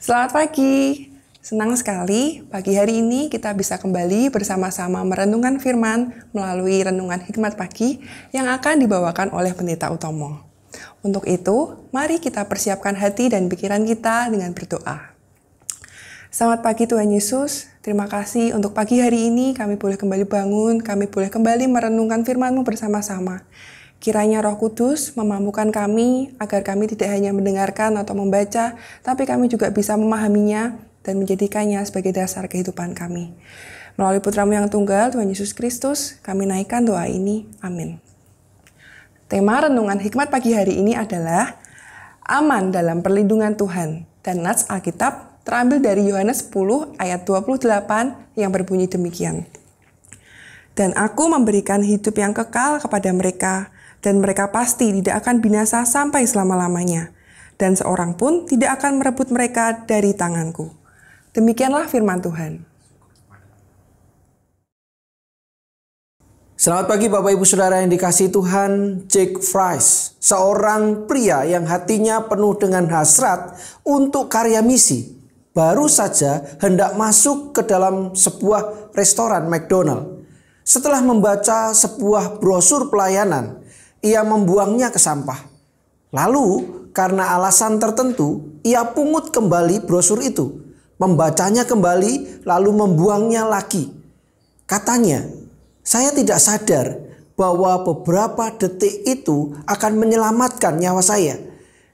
Selamat pagi. Senang sekali pagi hari ini kita bisa kembali bersama-sama merenungkan firman melalui renungan hikmat pagi yang akan dibawakan oleh Pendeta Utomo. Untuk itu, mari kita persiapkan hati dan pikiran kita dengan berdoa. Selamat pagi Tuhan Yesus, terima kasih untuk pagi hari ini kami boleh kembali bangun, kami boleh kembali merenungkan Firmanmu bersama-sama. Kiranya Roh Kudus memampukan kami agar kami tidak hanya mendengarkan atau membaca, tapi kami juga bisa memahaminya dan menjadikannya sebagai dasar kehidupan kami. Melalui putramu yang tunggal, Tuhan Yesus Kristus, kami naikkan doa ini. Amin. Tema renungan hikmat pagi hari ini adalah Aman dalam perlindungan Tuhan dan Nats Alkitab terambil dari Yohanes 10 ayat 28 yang berbunyi demikian. Dan aku memberikan hidup yang kekal kepada mereka, dan mereka pasti tidak akan binasa sampai selama-lamanya, dan seorang pun tidak akan merebut mereka dari tanganku. Demikianlah firman Tuhan. Selamat pagi Bapak Ibu Saudara yang dikasih Tuhan, Jake Fries, seorang pria yang hatinya penuh dengan hasrat untuk karya misi, baru saja hendak masuk ke dalam sebuah restoran McDonald. Setelah membaca sebuah brosur pelayanan, ia membuangnya ke sampah. Lalu, karena alasan tertentu, ia pungut kembali brosur itu, membacanya kembali, lalu membuangnya lagi. Katanya, "Saya tidak sadar bahwa beberapa detik itu akan menyelamatkan nyawa saya.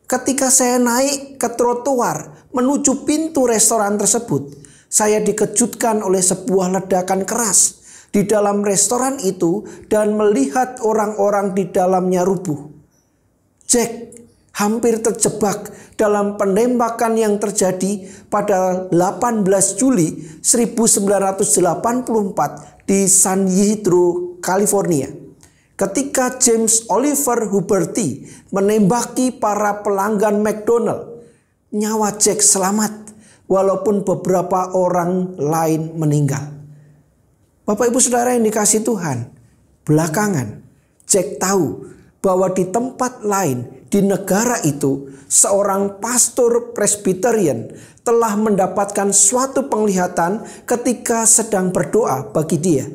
Ketika saya naik ke trotoar menuju pintu restoran tersebut, saya dikejutkan oleh sebuah ledakan keras." di dalam restoran itu dan melihat orang-orang di dalamnya rubuh. Jack hampir terjebak dalam penembakan yang terjadi pada 18 Juli 1984 di San Ysidro, California. Ketika James Oliver Huberty menembaki para pelanggan McDonald, nyawa Jack selamat walaupun beberapa orang lain meninggal. Bapak Ibu Saudara yang dikasih Tuhan, belakangan Jack tahu bahwa di tempat lain di negara itu seorang pastor Presbyterian telah mendapatkan suatu penglihatan ketika sedang berdoa bagi dia.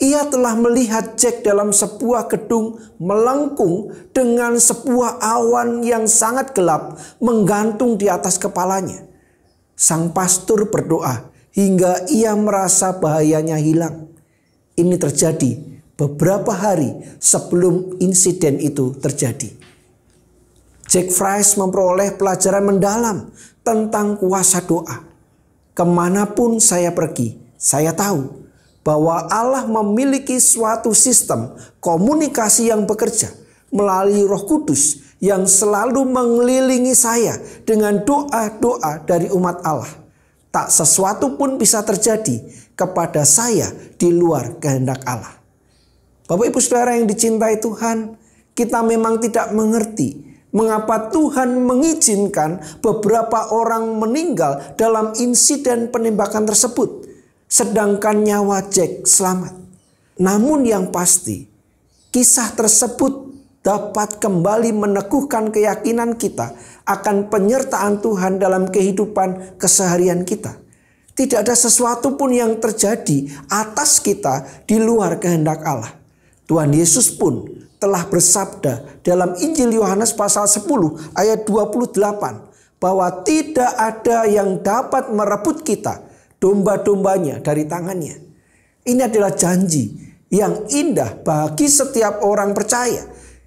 Ia telah melihat Jack dalam sebuah gedung melengkung dengan sebuah awan yang sangat gelap menggantung di atas kepalanya. Sang pastor berdoa, hingga ia merasa bahayanya hilang. Ini terjadi beberapa hari sebelum insiden itu terjadi. Jack Fries memperoleh pelajaran mendalam tentang kuasa doa. Kemanapun saya pergi, saya tahu bahwa Allah memiliki suatu sistem komunikasi yang bekerja melalui Roh Kudus yang selalu mengelilingi saya dengan doa-doa dari umat Allah tak sesuatu pun bisa terjadi kepada saya di luar kehendak Allah. Bapak Ibu Saudara yang dicintai Tuhan, kita memang tidak mengerti mengapa Tuhan mengizinkan beberapa orang meninggal dalam insiden penembakan tersebut, sedangkan nyawa Jack selamat. Namun yang pasti, kisah tersebut dapat kembali meneguhkan keyakinan kita akan penyertaan Tuhan dalam kehidupan keseharian kita. Tidak ada sesuatu pun yang terjadi atas kita di luar kehendak Allah. Tuhan Yesus pun telah bersabda dalam Injil Yohanes pasal 10 ayat 28 bahwa tidak ada yang dapat merebut kita domba-dombanya dari tangannya. Ini adalah janji yang indah bagi setiap orang percaya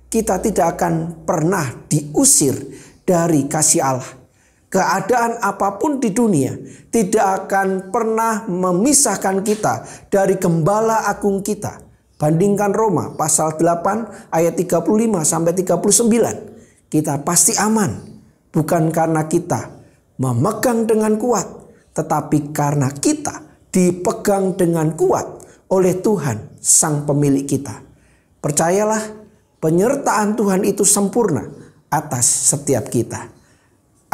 kita tidak akan pernah diusir dari kasih Allah. Keadaan apapun di dunia tidak akan pernah memisahkan kita dari gembala agung kita. Bandingkan Roma pasal 8 ayat 35 sampai 39. Kita pasti aman bukan karena kita memegang dengan kuat tetapi karena kita dipegang dengan kuat oleh Tuhan sang pemilik kita. Percayalah penyertaan Tuhan itu sempurna atas setiap kita.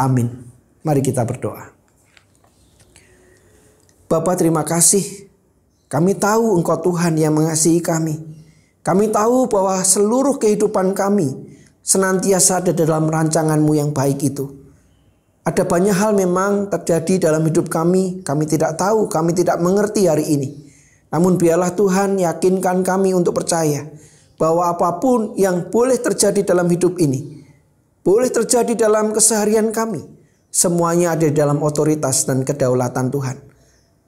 Amin. Mari kita berdoa. Bapak terima kasih. Kami tahu Engkau Tuhan yang mengasihi kami. Kami tahu bahwa seluruh kehidupan kami senantiasa ada dalam rancanganmu yang baik itu. Ada banyak hal memang terjadi dalam hidup kami, kami tidak tahu, kami tidak mengerti hari ini. Namun biarlah Tuhan yakinkan kami untuk percaya bahwa apapun yang boleh terjadi dalam hidup ini, boleh terjadi dalam keseharian kami, semuanya ada dalam otoritas dan kedaulatan Tuhan.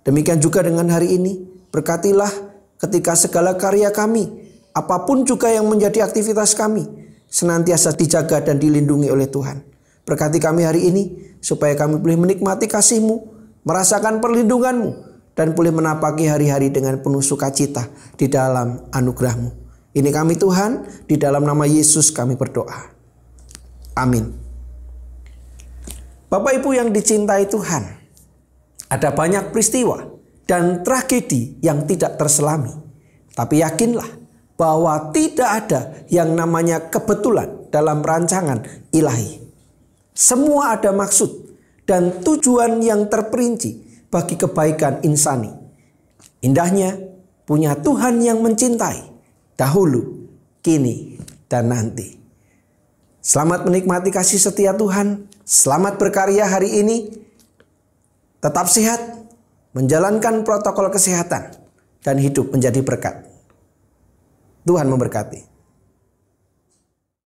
Demikian juga dengan hari ini, berkatilah ketika segala karya kami, apapun juga yang menjadi aktivitas kami, senantiasa dijaga dan dilindungi oleh Tuhan. Berkati kami hari ini, supaya kami boleh menikmati kasih-Mu, merasakan perlindungan-Mu, dan boleh menapaki hari-hari dengan penuh sukacita di dalam anugerah-Mu. Ini kami Tuhan, di dalam nama Yesus kami berdoa. Amin. Bapak Ibu yang dicintai Tuhan, ada banyak peristiwa dan tragedi yang tidak terselami. Tapi yakinlah bahwa tidak ada yang namanya kebetulan dalam rancangan ilahi. Semua ada maksud dan tujuan yang terperinci bagi kebaikan insani. Indahnya punya Tuhan yang mencintai dahulu, kini, dan nanti. Selamat menikmati kasih setia Tuhan. Selamat berkarya hari ini. Tetap sehat, menjalankan protokol kesehatan, dan hidup menjadi berkat. Tuhan memberkati.